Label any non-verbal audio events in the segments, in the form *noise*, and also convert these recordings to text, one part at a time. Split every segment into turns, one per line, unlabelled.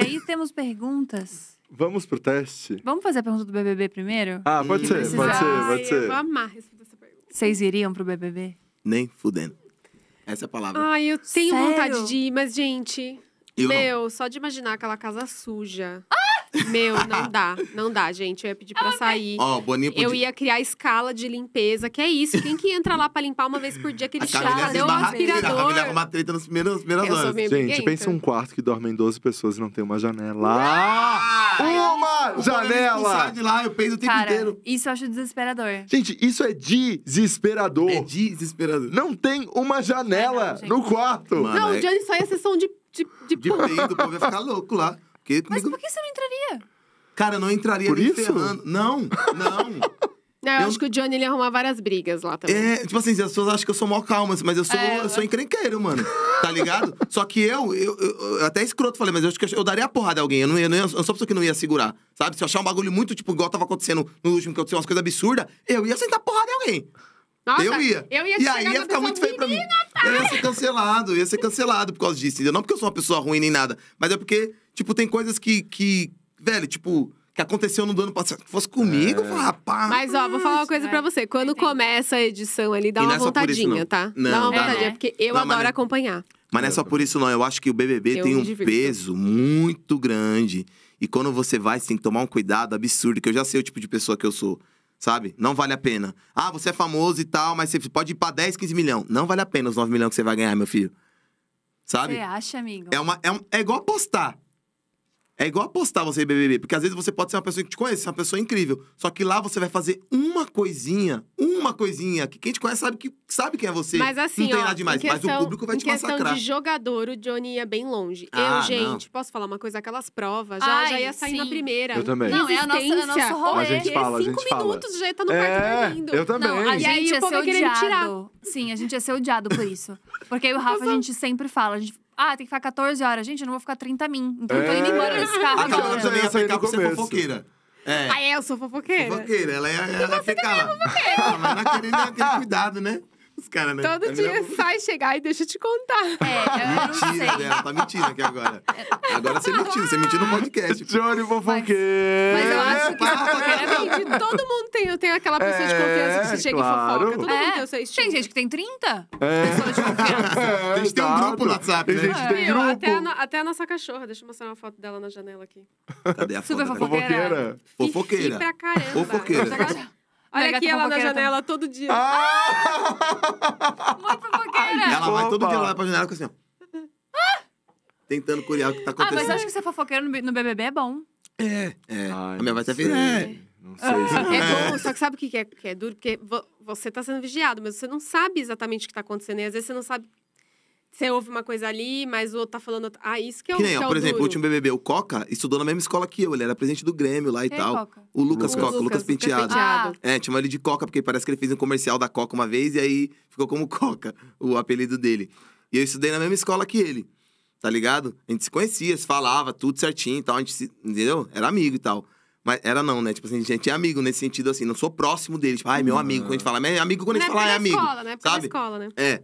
E aí temos perguntas.
Vamos pro teste?
Vamos fazer a pergunta do BBB primeiro? Ah, pode ser, precisa... pode ser, pode ser. Eu vou amar responder essa pergunta. Vocês iriam pro BBB?
Nem fudendo. Essa é a palavra. Ai,
eu tenho Sério? vontade de ir, mas, gente. Eu meu, não. só de imaginar aquela casa suja. Ah! Meu, *laughs* não dá, não dá, gente. Eu ia pedir pra sair. Ó, oh, Boninho podia... Eu ia criar escala de limpeza, que é isso. Quem que entra lá pra limpar uma vez por dia aquele chá? Deu
um aspirador. A família uma treta nas primeiras, nas primeiras horas. Gente, briguenta. em um quarto que dormem 12 pessoas e não tem uma janela. Ah!
Uma eu... janela! Sai de lá, eu peido o tempo Cara, inteiro. Isso eu acho desesperador.
Gente, isso é desesperador. É desesperador. Não tem uma
janela é não, no quarto.
Mano, não, é o Johnny
só ia ser som de de, de, de peido, o povo ia ficar louco
lá. Porque Mas comigo...
por que você não entraria?
Cara, eu não entraria Por isso? Ferrando. Não, não.
*laughs* Não, eu, eu, acho que o Johnny ele arruma várias brigas lá também. É,
tipo assim, as pessoas acham que eu sou mó calma, mas eu sou, é, eu sou encrenqueiro, mano. Tá ligado? *laughs* Só que eu, eu, eu, até escroto falei, mas eu acho que eu daria a porrada a alguém. Eu, não, ia, eu, não ia, eu sou pessoa que não ia segurar. Sabe? Se eu achar um bagulho muito, tipo, igual tava acontecendo no último, que aconteceu umas coisas absurdas, eu ia sentar porrada em alguém.
Nossa, eu ia.
Eu ia e aí ia ficar muito feio pra mim. Eu ia ser cancelado, eu ia ser cancelado por causa disso. Entendeu? Não porque eu sou uma pessoa ruim nem nada, mas é porque Tipo, tem coisas que, que velho, tipo, que aconteceu no ano passado. Se fosse comigo, é. eu falava, rapaz. Ah, mas, ó, vou falar uma
coisa é. pra você. Quando começa a edição ali, dá e uma é vontadinha, tá? Não, dá uma dá, vontadinha, porque eu não, adoro mas... acompanhar.
Mas não é só por isso, não. Eu acho que o BBB eu tem um peso muito grande. E quando você vai, você tem que tomar um cuidado absurdo, que eu já sei o tipo de pessoa que eu sou. Sabe? Não vale a pena. Ah, você é famoso e tal, mas você pode ir pra 10, 15 milhões. Não vale a pena os 9 milhões que você vai ganhar, meu filho. Sabe? Você
acha, amigo?
É, uma, é, um, é igual apostar. É igual apostar você BBB, porque às vezes você pode ser uma pessoa que te conhece, uma pessoa incrível. Só que lá você vai fazer uma coisinha, uma coisinha, que quem te conhece sabe, que, sabe quem é você. Mas assim, não tem ó, nada demais,
questão, mas o público vai te massacrar. Em questão de jogador, o Johnny ia bem longe. Ah, eu, gente, não. posso falar uma coisa? Aquelas provas, já, Ai, já ia sair sim. na primeira.
Eu também. Não, é, a nossa, é o nosso rolê. A gente fala, a gente Cinco minutos já ia estar tá no quarto é, dormindo. Eu também. Não, a gente e aí, ia ser odiado. Tirar. Sim, a gente ia ser odiado por isso. Porque aí o Rafa, a gente sempre fala, a gente ah, tem que ficar 14 horas. Gente, eu não vou ficar 30 mim. Então eu tô indo
é. embora nesse carro. A Carol também ia ficar por ser fofoqueira. É.
Ah, é, eu sou fofoqueira?
Fofoqueira, ela, é ela, ela fica lá. Ah, é mas querendo ter é cuidado, né? Os caras, né? Todo é dia mesmo...
sai chegar e deixa eu te contar. É, eu mentira, dela,
tá mentindo aqui agora. Agora você mentiu, você mentiu no podcast. Johnny fofoqueira! Mas, mas eu papo. *laughs* É,
todo mundo tem, tem aquela pessoa de é, confiança que você chega claro. e fofoca. Todo é. mundo tem seu Tem gente que tem 30 é. pessoas de
confiança. *laughs* É, a gente tem um grupo no WhatsApp, né? Tem gente é, tem grupo. Até
a, até a nossa cachorra. Deixa eu mostrar uma foto dela na janela aqui.
Cadê a Super foto? Super fofoqueira. Fofoqueira. Fofoqueira. Pra caramba. Fofoqueira.
Olha aqui ela na janela
todo dia. Ah! Muito fofoqueira. Ela vai todo dia lá
pra janela com assim, ó ah! tentando curiar o que tá acontecendo. Ah, mas acho
que ser fofoqueira no BBB é bom.
É, é. Ai, a minha voz tá feita. É.
Não sei. É, é bom, só
que sabe o que é, que é duro? Porque você está sendo vigiado, mas você não sabe exatamente o que está acontecendo. E às vezes você não sabe você ouve uma coisa ali, mas o outro tá falando. Ah, isso que é o que nem, ó, é Por exemplo, duro. o último
BBB, o Coca, estudou na mesma escola que eu. Ele era presidente do Grêmio lá e Quem é tal. É Coca? O Lucas, Coca, o Lucas, Lucas Penteado. Penteado. Ah. É, chamou ele de Coca, porque parece que ele fez um comercial da Coca uma vez e aí ficou como Coca, o apelido dele. E eu estudei na mesma escola que ele tá ligado? A gente se conhecia, se falava, tudo certinho e tal. A gente se, entendeu? Era amigo e tal. Mas era não, né? Tipo assim, a gente é amigo nesse sentido, assim. Não sou próximo dele. Tipo, ai, ah, meu uhum. amigo. Quando a gente fala, é amigo quando a gente é fala, é, é amigo. Escola, né? É é sabe? escola, né? É.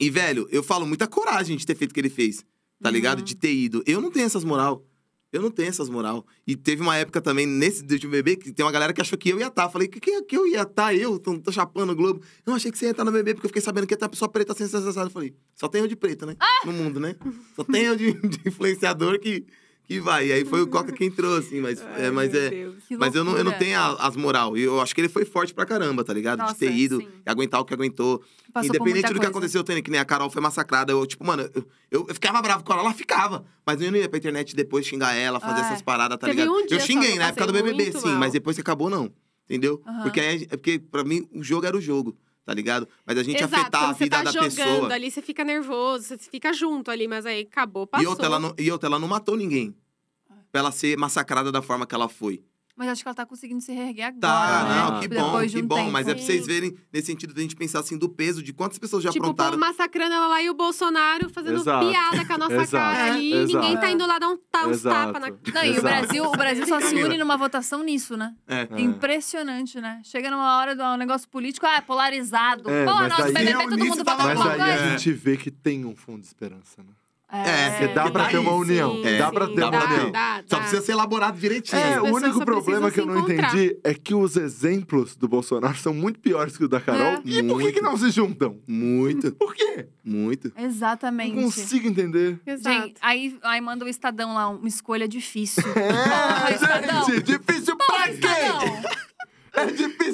E, velho, eu falo muita coragem de ter feito o que ele fez. Tá uhum. ligado? De ter ido. Eu não tenho essas moral. Eu não tenho essas moral. E teve uma época também, nesse de bebê, que tem uma galera que achou que eu ia estar. Tá. Falei, que, que, que eu ia estar? Tá? Eu? Tô, tô chapando o Globo. Não, achei que você ia estar tá no bebê, porque eu fiquei sabendo que ia estar tá pessoa preta sem assim, Falei, só tem eu de preta, né? Ah! No mundo, né? Só tem eu de, de influenciador que e vai. E aí foi o Coca quem trouxe, mas, *laughs* é, Ai, mas, é, mas eu, não, eu não tenho a, as moral. Eu acho que ele foi forte pra caramba, tá ligado? Nossa, de ter ido sim. e aguentar o que aguentou. Passou Independente do coisa. que aconteceu, tendo que nem a Carol foi massacrada. Eu, tipo, mano, eu, eu, eu ficava bravo com ela, ela ficava. Mas eu não ia pra internet depois xingar ela, fazer ah, essas paradas, tá ligado? Um eu xinguei na época do BBB, sim, mal. mas depois que acabou, não. Entendeu? Uhum. Porque, aí, é porque pra mim o jogo era o jogo tá ligado? Mas a gente Exato, afetar a vida tá da pessoa. Você tá jogando ali,
você fica nervoso, você fica junto ali, mas aí acabou, passou. E outra, ela não,
e outra, ela não matou ninguém pra ela ser massacrada da forma que ela foi.
Mas acho que ela tá conseguindo se reerguer tá, agora. Tá, né? não, que bom, que bom. Tempo. Mas é pra vocês verem,
nesse sentido, da gente pensar assim, do peso, de quantas pessoas já tipo, aprontaram. Tipo,
massacrando ela lá e o Bolsonaro fazendo Exato. piada com a nossa cara. E é, Exato. ninguém tá indo lá dar um tá, uns tapas na. cara. e o Brasil, o Brasil só se une
numa votação nisso, né? É. é. Impressionante, né? Chega numa hora do um negócio político, ah, é polarizado. É, Pô, nosso BBB, todo mundo vai falar alguma coisa. Mas aí a gente
vê que tem um fundo de esperança, né? É, é dá pra ter uma união. Sim, dá pra ter dá, uma dá, união. Dá, Só precisa ser elaborado direitinho. É, o único problema que eu não entendi é que os exemplos do Bolsonaro são muito piores que o da Carol. É. E por que, que não se juntam? Muito. Por quê? Muito.
Exatamente. Não consigo entender. Exato. Gente, aí, aí manda o Estadão lá, uma escolha difícil. *laughs* É, gente, difícil pra quê?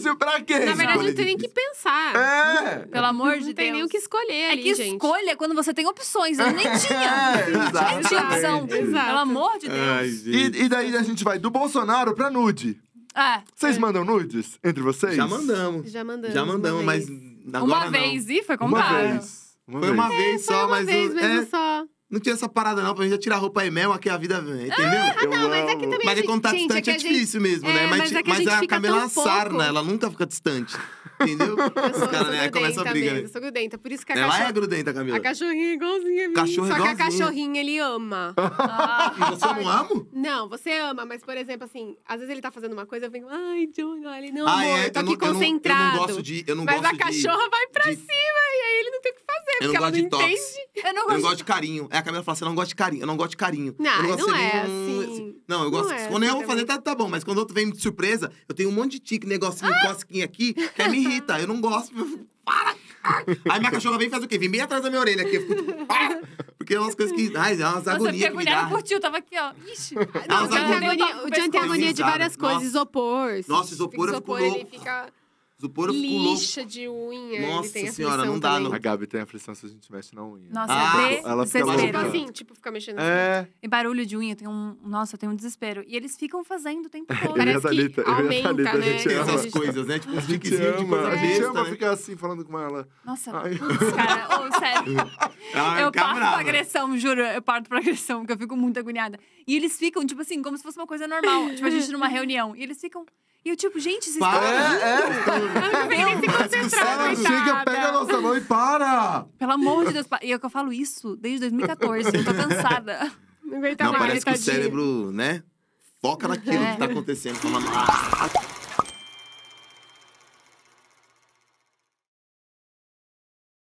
difícil pra quê? Na verdade, não tem nem que pensar. É. Pelo amor de Deus. Não tem nem o que escolher é ali, É que gente. escolha é quando você tem opções. Né? Eu *laughs* é, nem tinha. exatamente. Nem tinha opção. Pelo amor de
Deus. Ai, e, e daí a gente vai do Bolsonaro pra nude. É. Vocês é. mandam nudes entre vocês? Já mandamos.
Já mandamos. Já mandamos, mas agora Uma não. vez, e foi comprado. Uma vez.
Uma foi uma vez é, só, foi uma mas. Vez, mesmo é... só. Não tinha essa parada, não, pra gente já tirar a roupa aí mesmo, aqui a vida vem, entendeu? Ah, eu não, mas aqui é também. Mas é gente, contar é distante é, é difícil gente, mesmo, né? É, mas, mas, mas a, a Camila é uma sarna, ela nunca fica distante. Entendeu? Eu cara, né? começa a briga. Mesmo, né? eu sou
grudenta. Por isso que a Ela né? é
grudenta, Camila. A
cachorrinha é igualzinha a mim. Cachorro é Só que a cachorrinha, ele ama. Ah. *laughs* E você não ama? Não, você ama. Mas, por exemplo, assim… Às vezes ele tá fazendo uma coisa, eu venho… Ai, John, ele… Não, ah, é, eu tô eu aqui não, concentrado. Eu não, gosto de… Eu não mas gosto a cachorra de, vai pra de... cima. E aí ele não tem o que fazer, eu porque ela não entende. Eu não gosto, eu gosto de... de
carinho. É, a Camila fala assim, eu não gosto de carinho. Eu não gosto de carinho. Não, não, não assim, é assim. Não, eu gosto… É assim. Quando eu assim vou fazer, tá, tá bom. Mas quando outro vem de surpresa, eu tenho um monte de tique, negocinho, ah! cosquinha aqui, que é me *laughs* irrita, eu não gosto. Eu fico, para! Aí minha cachorra vem e faz o quê? Vem bem atrás da minha orelha aqui. Eu fico, tipo, para! Porque é umas coisas que. Ai, é umas agonias. Nossa, a mulher não curtiu,
tava aqui, ó.
Ixi. Ah, não, não, o Jean tem agonia de várias coisas, isopor. Nossa, isopor, isopor eu fico. Isopor, ele
fica
o povo ficou louco.
Lixa de unha. Nossa senhora, não dá. Também. A
Gabi tem aflição se a gente mexe na unha. Nossa, ah, é ela fica Tipo assim, tipo, ficar
mexendo é. Assim. E barulho de unha, tem um... Nossa, tem um desespero. E eles ficam fazendo o tempo todo. Parece Thalita, que aumenta, Thalita, né? A gente ama. Essas
coisas, né? Tipo, um tiquezinho de coisa A gente ama né? ficar assim, falando com ela.
Nossa, putz, cara. Ô, sério.
*laughs* Eu parto pra agressão,
juro. Eu parto pra agressão, porque eu fico muito agoniada. E eles ficam, tipo assim, como se fosse uma coisa normal. Tipo, a gente numa reunião. E eles ficam... E eu, tipo, gente, vocês Para, estão. É, é, vem Ela chega, pega a nossa
mão e para!
Pelo amor de Deus. pa- E é que eu falo isso desde 2014. Eu tô cansada. Não aguenta mais, parece que o cérebro,
né? Foca naquilo É. que tá acontecendo. Fala, "Ah,